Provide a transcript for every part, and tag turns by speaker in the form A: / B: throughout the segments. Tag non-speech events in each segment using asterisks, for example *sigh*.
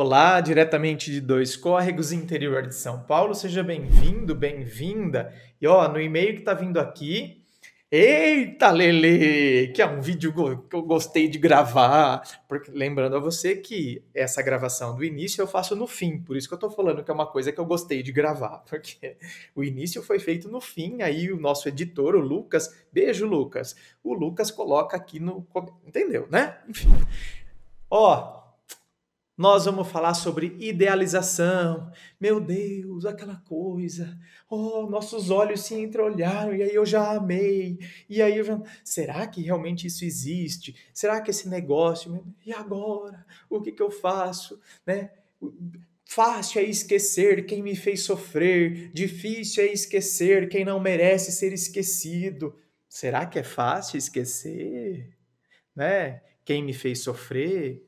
A: Olá, diretamente de Dois Córregos, interior de São Paulo. Seja bem-vindo, bem-vinda. E ó, no e-mail que tá vindo aqui, eita Lele, que é um vídeo que eu gostei de gravar, porque lembrando a você que essa gravação do início eu faço no fim, por isso que eu tô falando que é uma coisa que eu gostei de gravar, *laughs* porque o início foi feito no fim, aí o nosso editor, o Lucas, beijo Lucas. O Lucas coloca aqui no, entendeu, né? Enfim. Ó, nós vamos falar sobre idealização. Meu Deus, aquela coisa. Oh, nossos olhos se entreolharam e aí eu já amei. E aí eu já. Será que realmente isso existe? Será que esse negócio. E agora? O que, que eu faço? Né? Fácil é esquecer quem me fez sofrer. Difícil é esquecer quem não merece ser esquecido. Será que é fácil esquecer? Né? Quem me fez sofrer?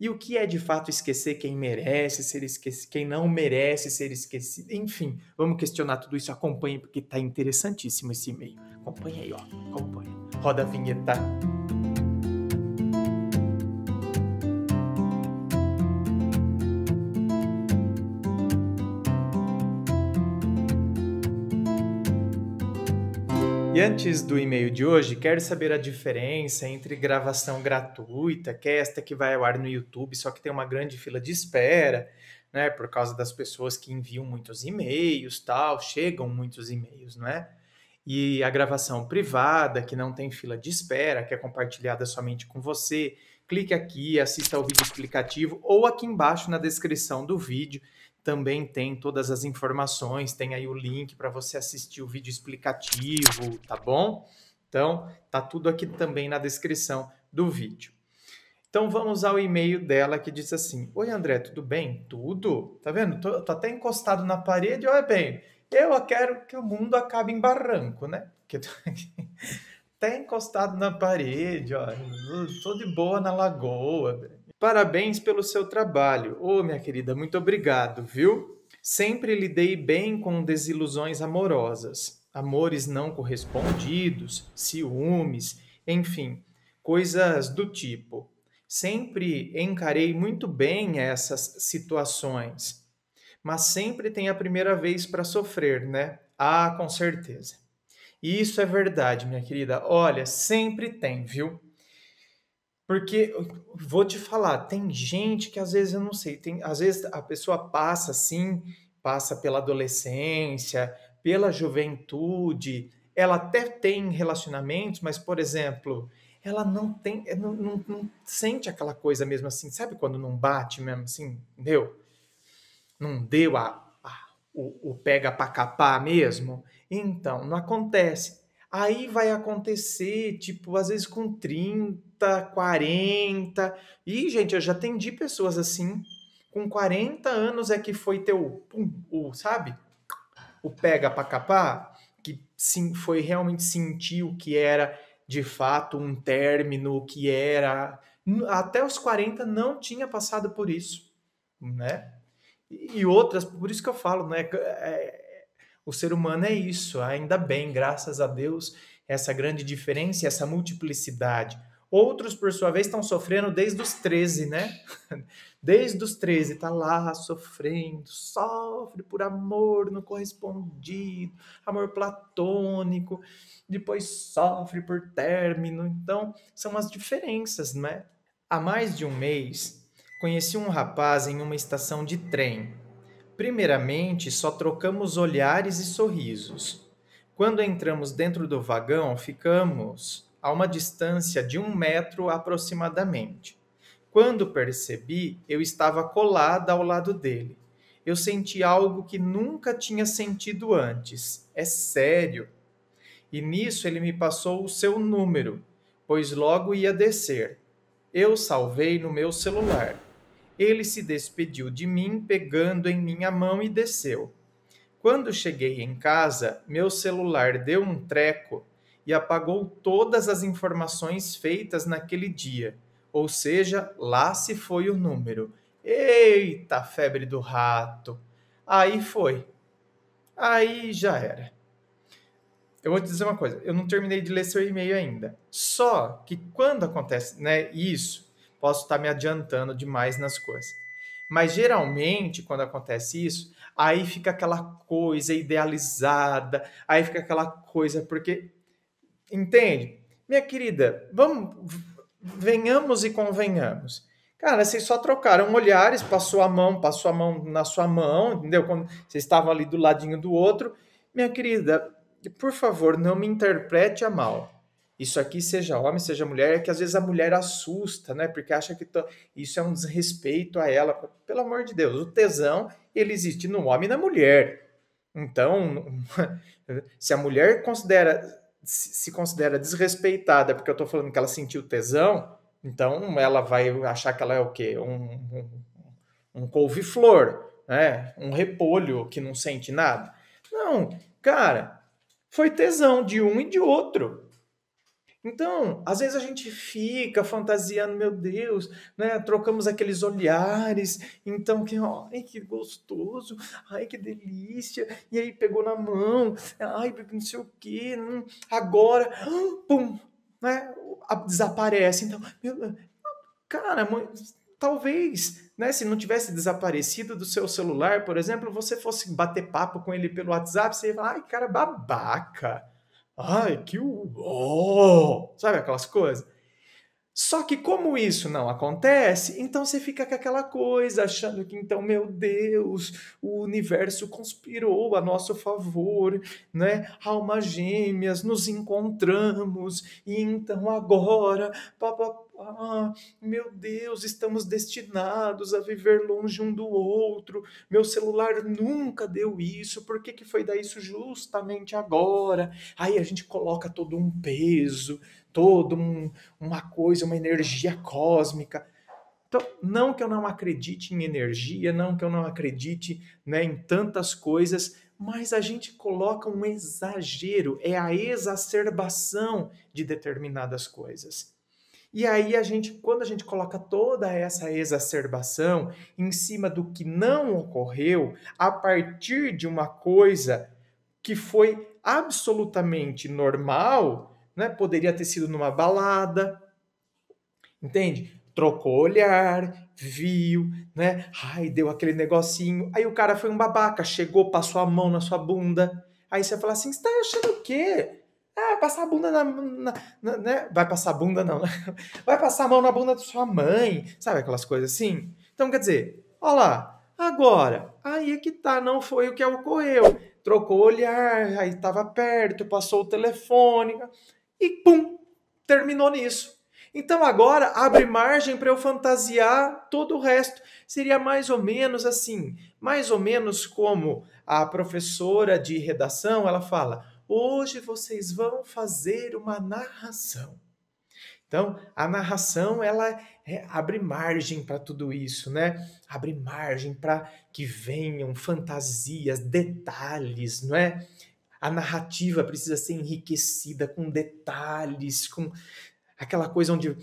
A: E o que é de fato esquecer quem merece ser esquecido, quem não merece ser esquecido? Enfim, vamos questionar tudo isso. Acompanhe, porque está interessantíssimo esse e-mail. Acompanhe aí, ó. Acompanhe. Roda a vinheta. E antes do e-mail de hoje, quero saber a diferença entre gravação gratuita, que é esta que vai ao ar no YouTube, só que tem uma grande fila de espera, né, por causa das pessoas que enviam muitos e-mails, tal, chegam muitos e-mails, não é? E a gravação privada, que não tem fila de espera, que é compartilhada somente com você. Clique aqui, assista ao vídeo explicativo ou aqui embaixo na descrição do vídeo também tem todas as informações, tem aí o link para você assistir o vídeo explicativo, tá bom? Então, tá tudo aqui também na descrição do vídeo. Então vamos ao e-mail dela que disse assim: Oi André, tudo bem? Tudo? Tá vendo? Tô, tô até encostado na parede, olha bem. Eu quero que o mundo acabe em barranco, né? Porque tô aqui, *laughs* até encostado na parede, ó. Tô de boa na lagoa. Parabéns pelo seu trabalho. Ô, oh, minha querida, muito obrigado, viu? Sempre lidei bem com desilusões amorosas, amores não correspondidos, ciúmes, enfim, coisas do tipo. Sempre encarei muito bem essas situações, mas sempre tem a primeira vez para sofrer, né? Ah, com certeza. Isso é verdade, minha querida. Olha, sempre tem, viu? Porque vou te falar, tem gente que às vezes eu não sei, tem, às vezes a pessoa passa assim, passa pela adolescência, pela juventude, ela até tem relacionamentos, mas, por exemplo, ela não tem, é, não, não, não sente aquela coisa mesmo assim, sabe quando não bate mesmo assim, entendeu? Não deu a, a o, o pega pra capar mesmo? Então, não acontece. Aí vai acontecer, tipo, às vezes com 30, 30, 40. E, gente, eu já atendi pessoas assim. Com 40 anos é que foi teu, pum, o, sabe? O pega pra capar, que sim, foi realmente sentir o que era de fato um término, que era. Até os 40 não tinha passado por isso, né? E outras, por isso que eu falo, né? É, o ser humano é isso, ainda bem, graças a Deus, essa grande diferença, essa multiplicidade. Outros, por sua vez, estão sofrendo desde os 13, né? *laughs* Desde os 13, tá lá sofrendo, sofre por amor não correspondido, amor platônico, depois sofre por término. Então, são as diferenças, né? Há mais de um mês, conheci um rapaz em uma estação de trem. Primeiramente, só trocamos olhares e sorrisos. Quando entramos dentro do vagão, ficamos a uma distância de um metro aproximadamente. Quando percebi, eu estava colada ao lado dele. Eu senti algo que nunca tinha sentido antes. É sério. E nisso ele me passou o seu número, pois logo ia descer. Eu salvei no meu celular. Ele se despediu de mim, pegando em minha mão e desceu. Quando cheguei em casa, meu celular deu um treco e apagou todas as informações feitas naquele dia. Ou seja, lá se foi o número. Eita, febre do rato! Aí foi. Aí já era. Eu vou te dizer uma coisa, eu não terminei de ler seu e-mail ainda. Só que quando acontece, né, isso, posso estar me adiantando demais nas coisas. Mas geralmente, quando acontece isso, aí fica aquela coisa idealizada, aí fica aquela coisa, porque Entende? Minha querida, vamos venhamos e convenhamos. Cara, vocês só trocaram olhares, passou a mão, passou a mão na sua mão, entendeu? Quando vocês estavam ali do ladinho do outro. Minha querida, por favor, não me interprete a mal. Isso aqui, seja homem, seja mulher, é que às vezes a mulher assusta, né? Porque acha que isso é um desrespeito a ela. Pelo amor de Deus, o tesão, ele existe no homem e na mulher. Então, *laughs* se a mulher considera se considera desrespeitada porque eu estou falando que ela sentiu tesão, então ela vai achar que ela é o quê? Um, um, um couve-flor, né? um repolho que não sente nada. Não, cara, foi tesão de um e de outro. Então, às vezes a gente fica fantasiando, meu Deus, né? Trocamos aqueles olhares, então que, ai, que gostoso, ai, que delícia, e aí pegou na mão, ai, não sei o quê, hum, agora, pum, né? Desaparece. Então, meu, cara, talvez, né, se não tivesse desaparecido do seu celular, por exemplo, você fosse bater papo com ele pelo WhatsApp, você ia falar, ai, cara, babaca ai, que o. Oh! Sabe aquelas coisas? Só que como isso não acontece, então você fica com aquela coisa, achando que então, meu Deus, o universo conspirou a nosso favor, né? Almas gêmeas, nos encontramos, e então agora, papapá ah, meu Deus, estamos destinados a viver longe um do outro. Meu celular nunca deu isso. Por que, que foi dar isso justamente agora? Aí a gente coloca todo um peso, todo um, uma coisa, uma energia cósmica. Então, não que eu não acredite em energia, não que eu não acredite né, em tantas coisas, mas a gente coloca um exagero, é a exacerbação de determinadas coisas. E aí a gente, quando a gente coloca toda essa exacerbação em cima do que não ocorreu, a partir de uma coisa que foi absolutamente normal, né? Poderia ter sido numa balada, entende? Trocou olhar, viu, né? Ai, deu aquele negocinho. Aí o cara foi um babaca, chegou, passou a mão na sua bunda. Aí você fala assim: está achando o quê?" Ah, vai passar a bunda na, na, na, né? Vai passar a bunda, não. Né? *laughs* Vai passar a mão na bunda da sua mãe. Sabe aquelas coisas assim? Então, quer dizer, olha lá. Agora, aí é que tá, não foi o que ocorreu. Trocou o olhar, aí estava perto, passou o telefone e pum, terminou nisso. Então agora abre margem para eu fantasiar todo o resto. Seria mais ou menos assim, mais ou menos como a professora de redação, ela fala: Hoje vocês vão fazer uma narração. Então, a narração ela é, abre margem para tudo isso, né? Abre margem para que venham fantasias, detalhes, não é? A narrativa precisa ser enriquecida com detalhes, com aquela coisa onde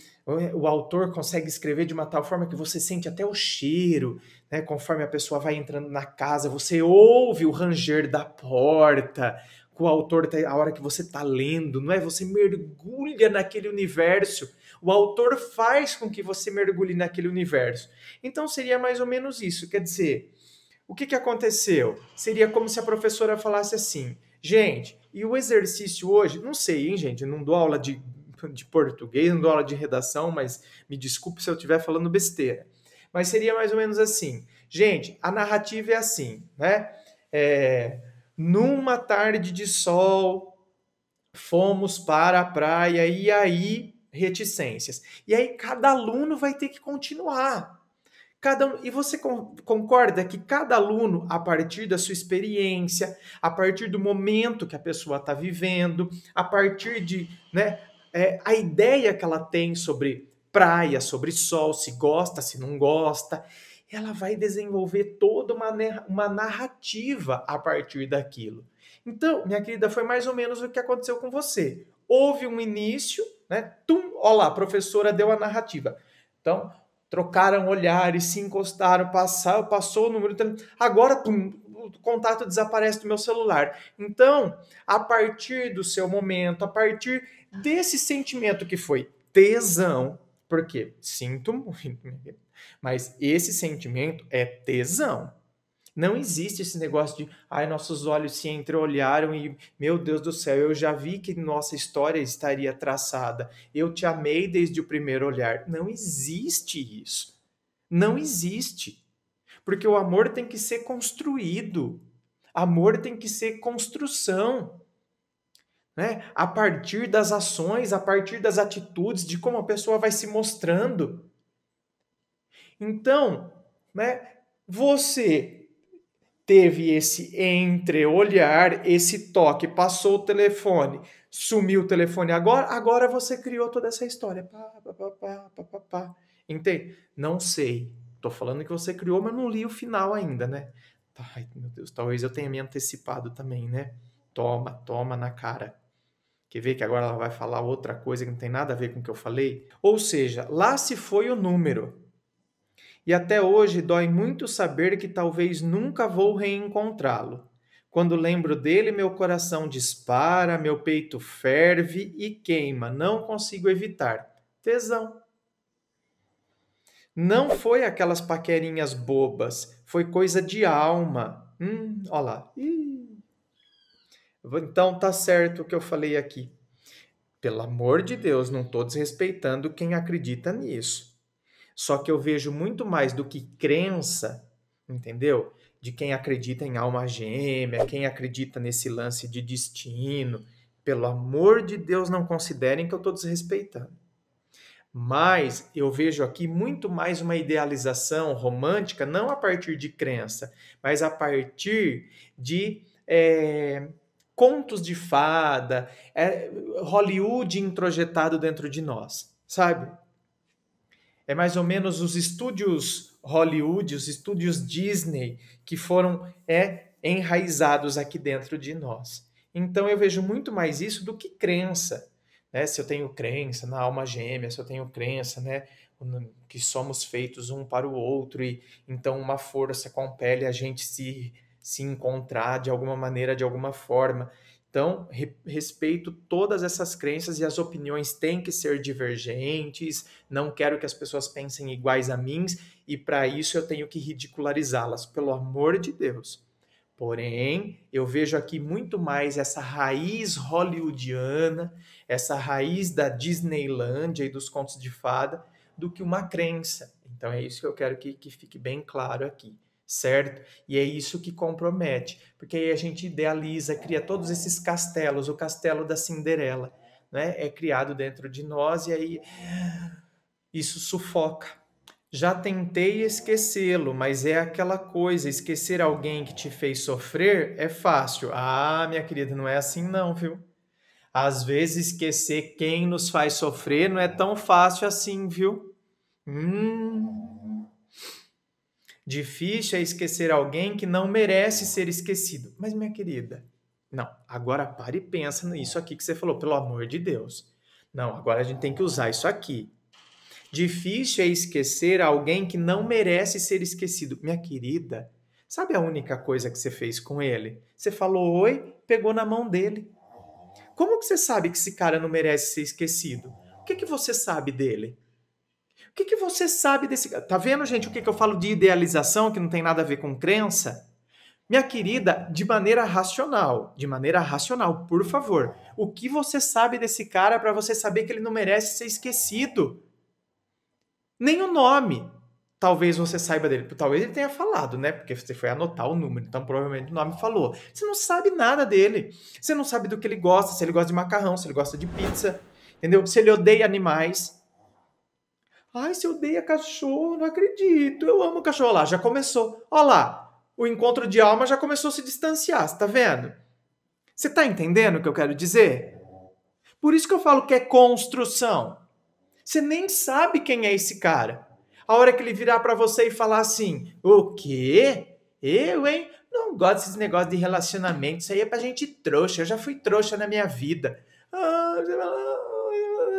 A: o autor consegue escrever de uma tal forma que você sente até o cheiro, né, conforme a pessoa vai entrando na casa, você ouve o ranger da porta, com o autor tá, a hora que você está lendo, não é? Você mergulha naquele universo. O autor faz com que você mergulhe naquele universo. Então seria mais ou menos isso. Quer dizer, o que, que aconteceu? Seria como se a professora falasse assim: gente, e o exercício hoje? Não sei, hein, gente? Eu não dou aula de, de português, não dou aula de redação, mas me desculpe se eu estiver falando besteira. Mas seria mais ou menos assim. Gente, a narrativa é assim, né? É, numa tarde de sol, fomos para a praia e aí reticências. E aí cada aluno vai ter que continuar. Cada, e você concorda que cada aluno, a partir da sua experiência, a partir do momento que a pessoa está vivendo, a partir de né, é, a ideia que ela tem sobre praia, sobre sol, se gosta, se não gosta. Ela vai desenvolver toda uma, uma narrativa a partir daquilo. Então, minha querida, foi mais ou menos o que aconteceu com você. Houve um início, né? Tum, olá, a professora deu a narrativa. Então, trocaram olhares, se encostaram, passaram, passou o número. Agora, tum, o contato desaparece do meu celular. Então, a partir do seu momento, a partir desse sentimento que foi tesão, porque sinto muito, *laughs* mas esse sentimento é tesão. Não existe esse negócio de, ai, nossos olhos se entreolharam e, meu Deus do céu, eu já vi que nossa história estaria traçada. Eu te amei desde o primeiro olhar. Não existe isso. Não existe. Porque o amor tem que ser construído. Amor tem que ser construção né? A partir das ações, a partir das atitudes, de como a pessoa vai se mostrando. Então, né? Você teve esse entreolhar, esse toque, passou o telefone, sumiu o telefone agora, agora você criou toda essa história. Pá, pá, pá, pá, pá, pá. Entende? Não sei. Tô falando que você criou, mas não li o final ainda, né? Ai, meu Deus, talvez eu tenha me antecipado também, né? Toma, toma na cara. Quer ver que agora ela vai falar outra coisa que não tem nada a ver com o que eu falei? Ou seja, lá se foi o número. E até hoje dói muito saber que talvez nunca vou reencontrá-lo. Quando lembro dele, meu coração dispara, meu peito ferve e queima, não consigo evitar. Tesão. Não foi aquelas paquerinhas bobas, foi coisa de alma. Hum, olha lá. Ih. Então tá certo o que eu falei aqui. Pelo amor de Deus, não estou desrespeitando quem acredita nisso. Só que eu vejo muito mais do que crença, entendeu? De quem acredita em alma gêmea, quem acredita nesse lance de destino. Pelo amor de Deus, não considerem que eu estou desrespeitando. Mas eu vejo aqui muito mais uma idealização romântica, não a partir de crença, mas a partir de é contos de fada, é Hollywood introjetado dentro de nós, sabe? É mais ou menos os estúdios Hollywood, os estúdios Disney que foram é, enraizados aqui dentro de nós. Então eu vejo muito mais isso do que crença. Né? Se eu tenho crença na alma gêmea, se eu tenho crença, né? Que somos feitos um para o outro e então uma força compele a gente se se encontrar de alguma maneira, de alguma forma. Então, re respeito todas essas crenças e as opiniões têm que ser divergentes, não quero que as pessoas pensem iguais a mim e para isso eu tenho que ridicularizá-las, pelo amor de Deus. Porém, eu vejo aqui muito mais essa raiz hollywoodiana, essa raiz da Disneylândia e dos contos de fada, do que uma crença. Então é isso que eu quero que, que fique bem claro aqui certo? E é isso que compromete, porque aí a gente idealiza, cria todos esses castelos, o castelo da Cinderela, né? É criado dentro de nós e aí isso sufoca. Já tentei esquecê-lo, mas é aquela coisa, esquecer alguém que te fez sofrer é fácil. Ah, minha querida, não é assim não, viu? Às vezes esquecer quem nos faz sofrer não é tão fácil assim, viu? Hum, Difícil é esquecer alguém que não merece ser esquecido. Mas, minha querida, não, agora para e pensa nisso aqui que você falou, pelo amor de Deus. Não, agora a gente tem que usar isso aqui. Difícil é esquecer alguém que não merece ser esquecido. Minha querida, sabe a única coisa que você fez com ele? Você falou oi, pegou na mão dele. Como que você sabe que esse cara não merece ser esquecido? O que, que você sabe dele? O que, que você sabe desse. Tá vendo, gente, o que, que eu falo de idealização, que não tem nada a ver com crença? Minha querida, de maneira racional, de maneira racional, por favor. O que você sabe desse cara para você saber que ele não merece ser esquecido? Nem o nome. Talvez você saiba dele, talvez ele tenha falado, né? Porque você foi anotar o número, então provavelmente o nome falou. Você não sabe nada dele. Você não sabe do que ele gosta, se ele gosta de macarrão, se ele gosta de pizza, entendeu? Se ele odeia animais, Ai, se odeia cachorro, não acredito. Eu amo cachorro. Olha lá, já começou. Olha lá, o encontro de alma já começou a se distanciar, você tá vendo? Você tá entendendo o que eu quero dizer? Por isso que eu falo que é construção. Você nem sabe quem é esse cara. A hora que ele virar para você e falar assim: "O quê? Eu, hein? Não gosto desses negócios de relacionamento. Isso aí é pra gente trouxa. Eu já fui trouxa na minha vida." Ah,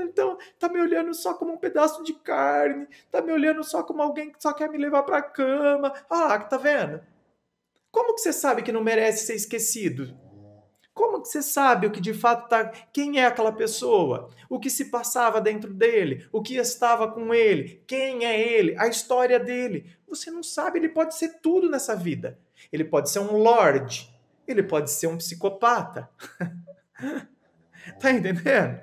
A: então tá me olhando só como um pedaço de carne, tá me olhando só como alguém que só quer me levar pra cama. Ah, tá vendo? Como que você sabe que não merece ser esquecido? Como que você sabe o que de fato tá, quem é aquela pessoa, o que se passava dentro dele, o que estava com ele, quem é ele, a história dele? Você não sabe, ele pode ser tudo nessa vida. Ele pode ser um lord, ele pode ser um psicopata. *laughs* tá entendendo?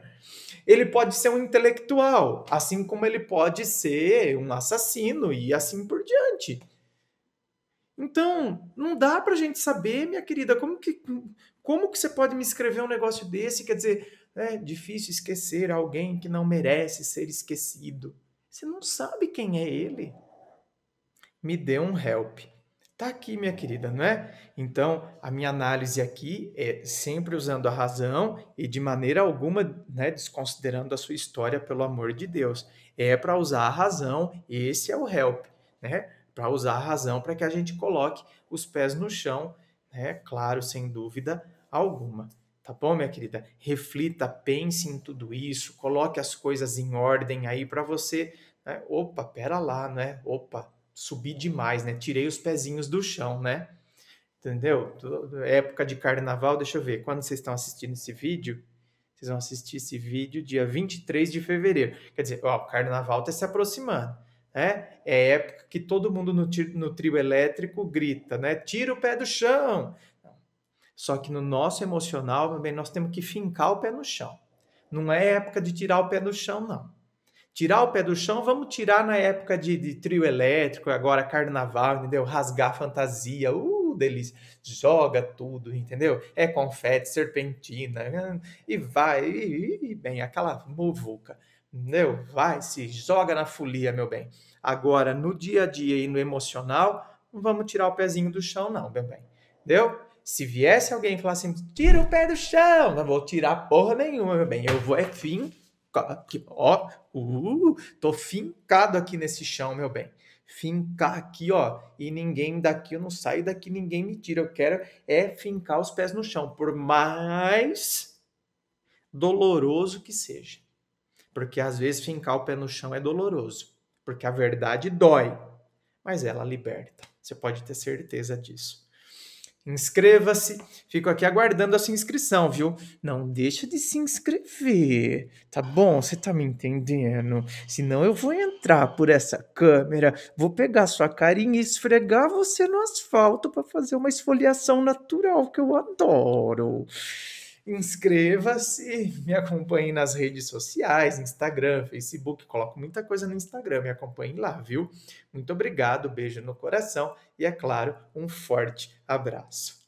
A: Ele pode ser um intelectual, assim como ele pode ser um assassino e assim por diante. Então, não dá pra gente saber, minha querida, como que, como que você pode me escrever um negócio desse? Quer dizer, é difícil esquecer alguém que não merece ser esquecido. Você não sabe quem é ele. Me dê um help. Tá aqui, minha querida, não é? Então, a minha análise aqui é sempre usando a razão e de maneira alguma né, desconsiderando a sua história, pelo amor de Deus. É para usar a razão, esse é o help, né? Para usar a razão para que a gente coloque os pés no chão, né? Claro, sem dúvida alguma. Tá bom, minha querida? Reflita, pense em tudo isso, coloque as coisas em ordem aí para você. Né? Opa, pera lá, né? Opa, subi demais, né? Tirei os pezinhos do chão, né? Entendeu? Época de carnaval, deixa eu ver. Quando vocês estão assistindo esse vídeo, vocês vão assistir esse vídeo dia 23 de fevereiro. Quer dizer, ó, o carnaval está se aproximando. Né? É época que todo mundo no, tiro, no trio elétrico grita, né? Tira o pé do chão! Só que no nosso emocional, bem, nós temos que fincar o pé no chão. Não é época de tirar o pé do chão, não. Tirar o pé do chão, vamos tirar na época de, de trio elétrico, agora carnaval, entendeu? Rasgar fantasia, uh, delícia. Joga tudo, entendeu? É confete, serpentina, e vai, e, e bem, aquela muvuca, entendeu? Vai, se joga na folia, meu bem. Agora, no dia a dia e no emocional, não vamos tirar o pezinho do chão, não, meu bem. Entendeu? Se viesse alguém e falasse, assim, tira o pé do chão, não vou tirar porra nenhuma, meu bem. Eu vou, é fim ó, uh, tô fincado aqui nesse chão, meu bem. Fincar aqui, ó, e ninguém daqui, eu não saio daqui, ninguém me tira. Eu quero é fincar os pés no chão, por mais doloroso que seja. Porque às vezes fincar o pé no chão é doloroso, porque a verdade dói, mas ela liberta. Você pode ter certeza disso. Inscreva-se. Fico aqui aguardando a sua inscrição, viu? Não deixa de se inscrever, tá bom? Você tá me entendendo? Senão eu vou entrar por essa câmera, vou pegar sua carinha e esfregar você no asfalto para fazer uma esfoliação natural que eu adoro inscreva-se, me acompanhe nas redes sociais, Instagram, Facebook, coloco muita coisa no Instagram, me acompanhe lá, viu? Muito obrigado, beijo no coração e, é claro, um forte abraço.